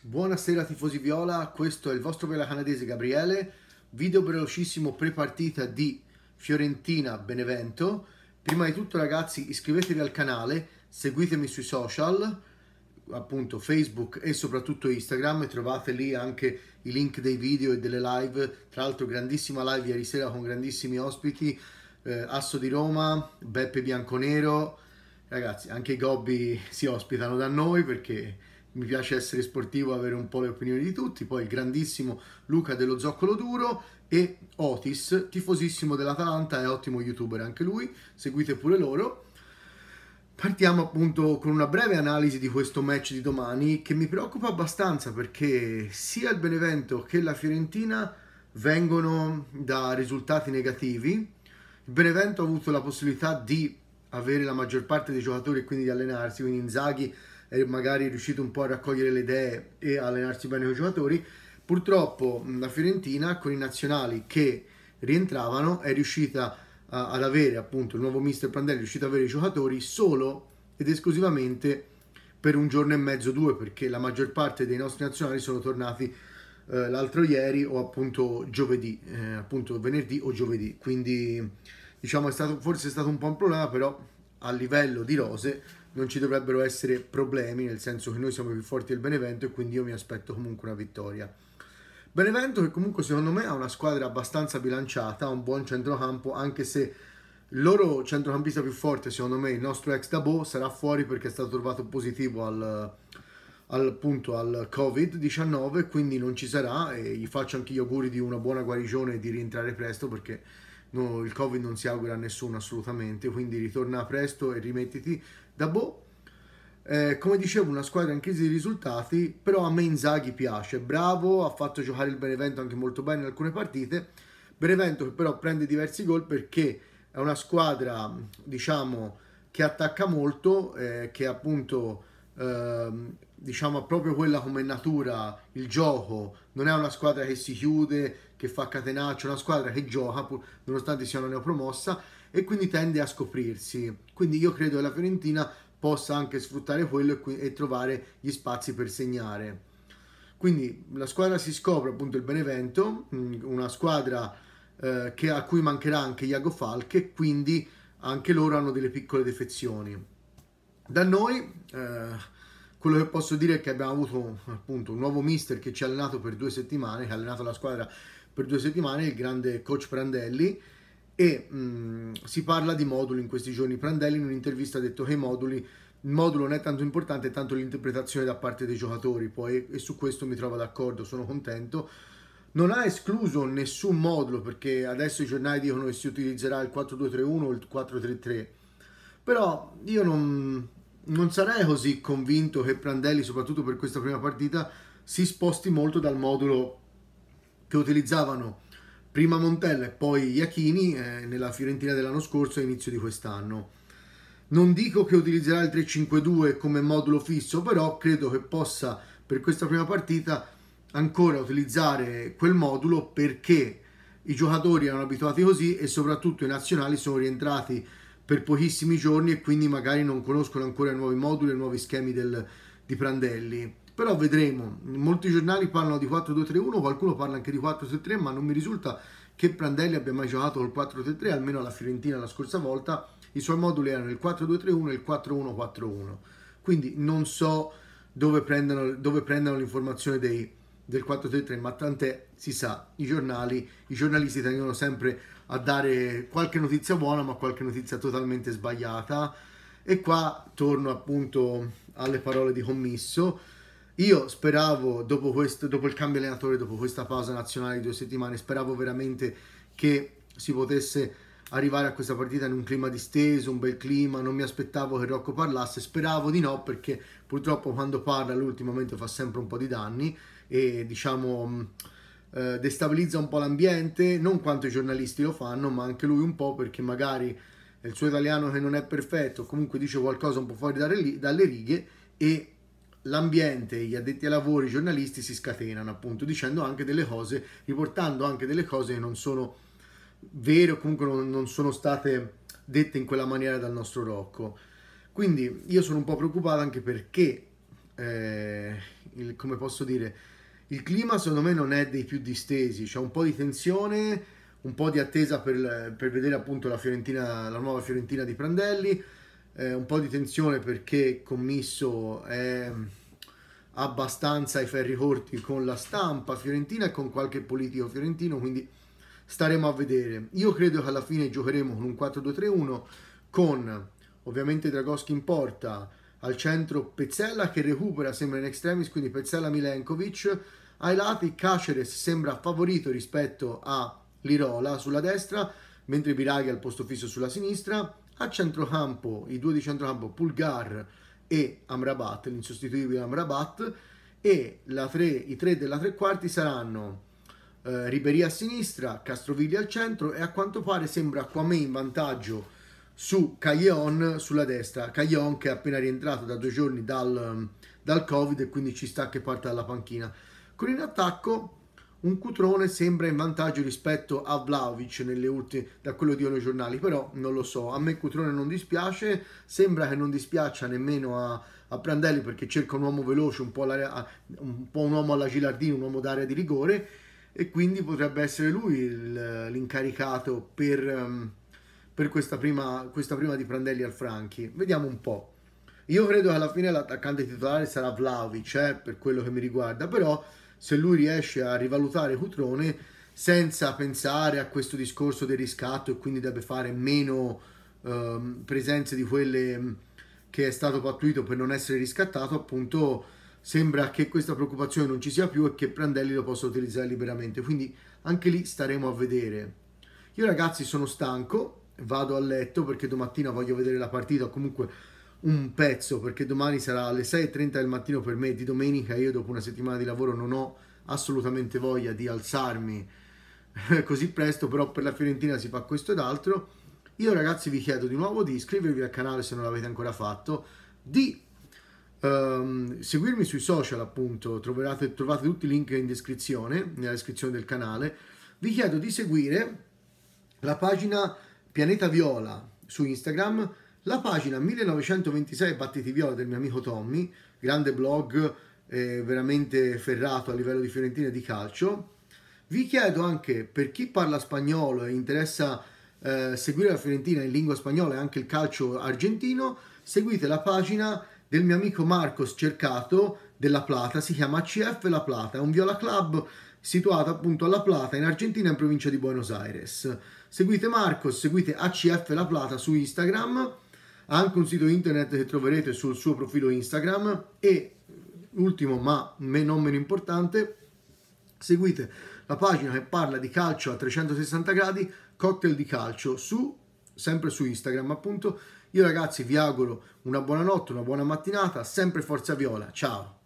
Buonasera tifosi Viola, questo è il vostro Viola canadese Gabriele, video velocissimo pre-partita di Fiorentina-Benevento. Prima di tutto ragazzi iscrivetevi al canale, seguitemi sui social, appunto Facebook e soprattutto Instagram, trovate lì anche i link dei video e delle live, tra l'altro grandissima live ieri sera con grandissimi ospiti, eh, Asso di Roma, Beppe Bianconero, ragazzi anche i gobbi si ospitano da noi perché mi piace essere sportivo, avere un po' le opinioni di tutti, poi il grandissimo Luca dello Zoccolo Duro e Otis, tifosissimo dell'Atalanta e ottimo youtuber anche lui, seguite pure loro. Partiamo appunto con una breve analisi di questo match di domani che mi preoccupa abbastanza perché sia il Benevento che la Fiorentina vengono da risultati negativi. Il Benevento ha avuto la possibilità di avere la maggior parte dei giocatori e quindi di allenarsi, quindi Inzaghi magari riuscito un po' a raccogliere le idee e allenarsi bene con i giocatori. Purtroppo la Fiorentina con i nazionali che rientravano è riuscita a, ad avere appunto il nuovo mister Prandelli, è riuscita ad avere i giocatori solo ed esclusivamente per un giorno e mezzo, due, perché la maggior parte dei nostri nazionali sono tornati eh, l'altro ieri o appunto giovedì, eh, appunto venerdì o giovedì. Quindi diciamo è stato, forse è stato un po' un problema, però a livello di rose non ci dovrebbero essere problemi, nel senso che noi siamo più forti del Benevento e quindi io mi aspetto comunque una vittoria. Benevento che comunque secondo me ha una squadra abbastanza bilanciata, ha un buon centrocampo, anche se il loro centrocampista più forte, secondo me, il nostro ex Dabo, sarà fuori perché è stato trovato positivo al, al, punto, al Covid-19, quindi non ci sarà e gli faccio anche gli auguri di una buona guarigione e di rientrare presto perché no, il Covid non si augura a nessuno assolutamente, quindi ritorna presto e rimettiti da boh. Eh, come dicevo, una squadra in crisi di risultati, però a me Inzaghi piace, bravo, ha fatto giocare il Benevento anche molto bene in alcune partite. Benevento che però prende diversi gol perché è una squadra, diciamo, che attacca molto, eh, che appunto eh, diciamo proprio quella come natura, il gioco, non è una squadra che si chiude, che fa catenaccio, è una squadra che gioca pur, nonostante sia una neopromossa e quindi tende a scoprirsi. Quindi io credo che la Fiorentina possa anche sfruttare quello e, e trovare gli spazi per segnare. Quindi la squadra si scopre appunto il Benevento, mm, una squadra eh, che, a cui mancherà anche Iago Falche, quindi anche loro hanno delle piccole defezioni. Da noi... Eh, quello che posso dire è che abbiamo avuto appunto un nuovo mister che ci ha allenato per due settimane, che ha allenato la squadra per due settimane, il grande coach Prandelli, e mh, mm, si parla di moduli in questi giorni. Prandelli in un'intervista ha detto che i moduli, il modulo non è tanto importante, è tanto l'interpretazione da parte dei giocatori, poi, e, su questo mi trovo d'accordo, sono contento. Non ha escluso nessun modulo, perché adesso i giornali dicono che si utilizzerà il 4-2-3-1 o il 4-3-3, però io non non sarei così convinto che Prandelli, soprattutto per questa prima partita, si sposti molto dal modulo che utilizzavano prima Montella e poi Iachini eh, nella Fiorentina dell'anno scorso e inizio di quest'anno. Non dico che utilizzerà il 3-5-2 come modulo fisso, però credo che possa per questa prima partita ancora utilizzare quel modulo perché i giocatori erano abituati così e soprattutto i nazionali sono rientrati per pochissimi giorni e quindi magari non conoscono ancora nuovi moduli e nuovi schemi del, di Prandelli. Però vedremo, molti giornali parlano di 4-2-3-1, qualcuno parla anche di 4-3-3, ma non mi risulta che Prandelli abbia mai giocato col 4-3-3, almeno alla Fiorentina la scorsa volta, i suoi moduli erano il 4-2-3-1 e il 4-1-4-1. Quindi non so dove prendano, dove prendano l'informazione dei, del 4-3-3, ma tant'è, si sa, i giornali, i giornalisti tendono sempre a dare qualche notizia buona, ma qualche notizia totalmente sbagliata. E qua torno appunto alle parole di Commisso. Io speravo, dopo, questo, dopo il cambio allenatore, dopo questa pausa nazionale di due settimane, speravo veramente che si potesse arrivare a questa partita in un clima disteso, un bel clima, non mi aspettavo che Rocco parlasse, speravo di no perché purtroppo quando parla lui ultimamente fa sempre un po' di danni, e diciamo mm, eh, destabilizza un po' l'ambiente, non quanto i giornalisti lo fanno, ma anche lui un po' perché magari il suo italiano che non è perfetto, comunque dice qualcosa un po' fuori dalle righe e l'ambiente, gli addetti ai lavori, i giornalisti si scatenano appunto dicendo anche delle cose, riportando anche delle cose che non sono vere o comunque non, sono state dette in quella maniera dal nostro Rocco. Quindi io sono un po' preoccupato anche perché, eh, il, come posso dire, il clima secondo me non è dei più distesi, c'è un po' di tensione, un po' di attesa per, per vedere appunto la, la, nuova Fiorentina di Prandelli, eh, un po' di tensione perché Commisso è mm, abbastanza ai ferri corti con la stampa fiorentina e con qualche politico fiorentino, quindi staremo a vedere. Io credo che alla fine giocheremo con un 4-2-3-1 con ovviamente Dragoschi in porta, al centro Pezzella che recupera sembra in extremis, quindi Pezzella Milenkovic, ai lati Caceres sembra favorito rispetto a Lirola sulla destra, mentre Biraghi al posto fisso sulla sinistra, a centrocampo i due di centrocampo Pulgar e Amrabat, l'insostituibile Amrabat, e tre, i tre della tre quarti saranno eh, Riberia a sinistra, Castroviglia al centro e a quanto pare sembra Quame in vantaggio su Caglion sulla destra. Caglion che è appena rientrato da due giorni dal, dal Covid e quindi ci sta che parte dalla panchina. Con in attacco un Cutrone sembra in vantaggio rispetto a Vlaovic nelle ultime, da quello di uno giornali, però non lo so, a me Cutrone non dispiace, sembra che non dispiaccia nemmeno a, a Prandelli perché cerca un uomo veloce, un po, un po', un uomo alla Gilardino, un uomo d'area di rigore e quindi potrebbe essere lui l'incaricato per, ehm, per questa prima, questa prima di Prandelli al Franchi. Vediamo un po'. Io credo che alla fine l'attaccante titolare sarà Vlaovic, eh, per quello che mi riguarda, però se lui riesce a rivalutare Cutrone senza pensare a questo discorso del riscatto e quindi deve fare meno ehm, presenze di quelle mm, che è stato pattuito per non essere riscattato, appunto sembra che questa preoccupazione non ci sia più e che Prandelli lo possa utilizzare liberamente. Quindi anche lì staremo a vedere. Io ragazzi sono stanco, vado a letto perché domattina voglio vedere la partita o comunque un pezzo perché domani sarà alle 6.30 del mattino per me di domenica io dopo una settimana di lavoro non ho assolutamente voglia di alzarmi così presto però per la Fiorentina si fa questo ed altro io ragazzi vi chiedo di nuovo di iscrivervi al canale se non l'avete ancora fatto di Um, seguirmi sui social appunto Troverate, trovate tutti i link in descrizione nella descrizione del canale vi chiedo di seguire la pagina Pianeta Viola su Instagram, la pagina 1926 Battiti Viola del mio amico Tommy, grande blog eh, veramente ferrato a livello di Fiorentina e di calcio. Vi chiedo anche per chi parla spagnolo e interessa eh, seguire la Fiorentina in lingua spagnola e anche il calcio argentino, seguite la pagina del mio amico Marcos Cercato della Plata, si chiama CF La Plata, è un viola club situata appunto a La Plata in Argentina in provincia di Buenos Aires. Seguite Marcos, seguite ACF La Plata su Instagram, ha anche un sito internet che troverete sul suo profilo Instagram e ultimo ma non meno importante, seguite la pagina che parla di calcio a 360 gradi, Cocktail di Calcio su sempre su Instagram appunto. Io ragazzi vi auguro una buona notte, una buona mattinata, sempre forza viola. Ciao.